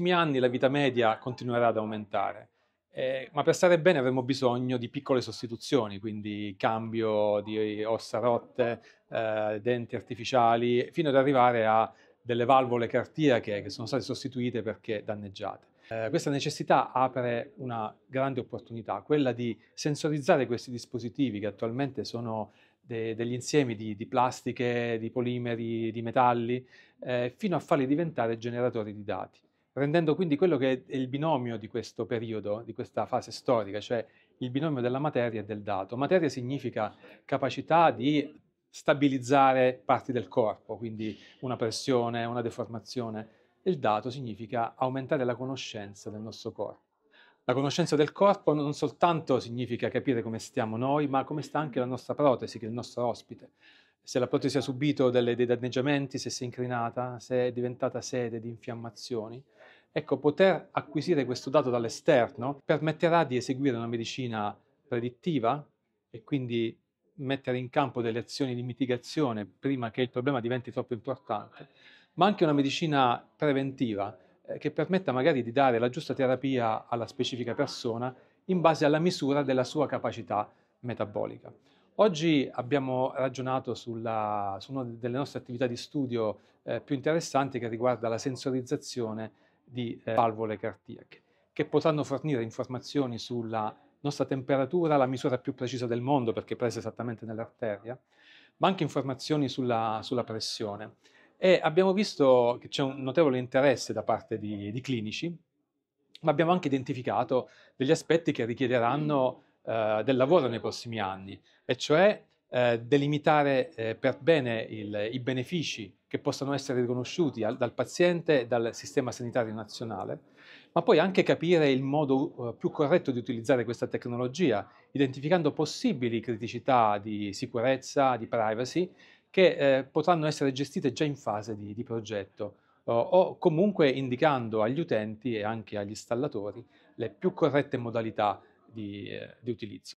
prossimi anni la vita media continuerà ad aumentare, eh, ma per stare bene avremo bisogno di piccole sostituzioni, quindi cambio di ossa rotte, eh, denti artificiali, fino ad arrivare a delle valvole cardiache che sono state sostituite perché danneggiate. Eh, questa necessità apre una grande opportunità, quella di sensorizzare questi dispositivi che attualmente sono de- degli insiemi di-, di, plastiche, di polimeri, di metalli, eh, fino a farli diventare generatori di dati rendendo quindi quello che è il binomio di questo periodo, di questa fase storica, cioè il binomio della materia e del dato. Materia significa capacità di stabilizzare parti del corpo, quindi una pressione, una deformazione. Il dato significa aumentare la conoscenza del nostro corpo. La conoscenza del corpo non soltanto significa capire come stiamo noi, ma come sta anche la nostra protesi, che è il nostro ospite. Se la protesi ha subito delle, dei danneggiamenti, se si è incrinata, se è diventata sede di infiammazioni, Ecco, poter acquisire questo dato dall'esterno permetterà di eseguire una medicina predittiva e quindi mettere in campo delle azioni di mitigazione prima che il problema diventi troppo importante, ma anche una medicina preventiva eh, che permetta magari di dare la giusta terapia alla specifica persona in base alla misura della sua capacità metabolica. Oggi abbiamo ragionato sulla, su una delle nostre attività di studio eh, più interessanti che riguarda la sensorizzazione di eh, valvole cardiache, che potranno fornire informazioni sulla nostra temperatura, la misura più precisa del mondo, perché presa esattamente nell'arteria, ma anche informazioni sulla, sulla pressione. E abbiamo visto che c'è un notevole interesse da parte di, di, clinici, ma abbiamo anche identificato degli aspetti che richiederanno eh, del lavoro nei prossimi anni, e cioè eh, delimitare eh, per bene il, i benefici che possano essere riconosciuti al, dal paziente e dal sistema sanitario nazionale, ma poi anche capire il modo eh, più corretto di utilizzare questa tecnologia, identificando possibili criticità di sicurezza, di privacy, che eh, potranno essere gestite già in fase di, di progetto o comunque indicando agli utenti e anche agli installatori le più corrette modalità di, eh, di utilizzo.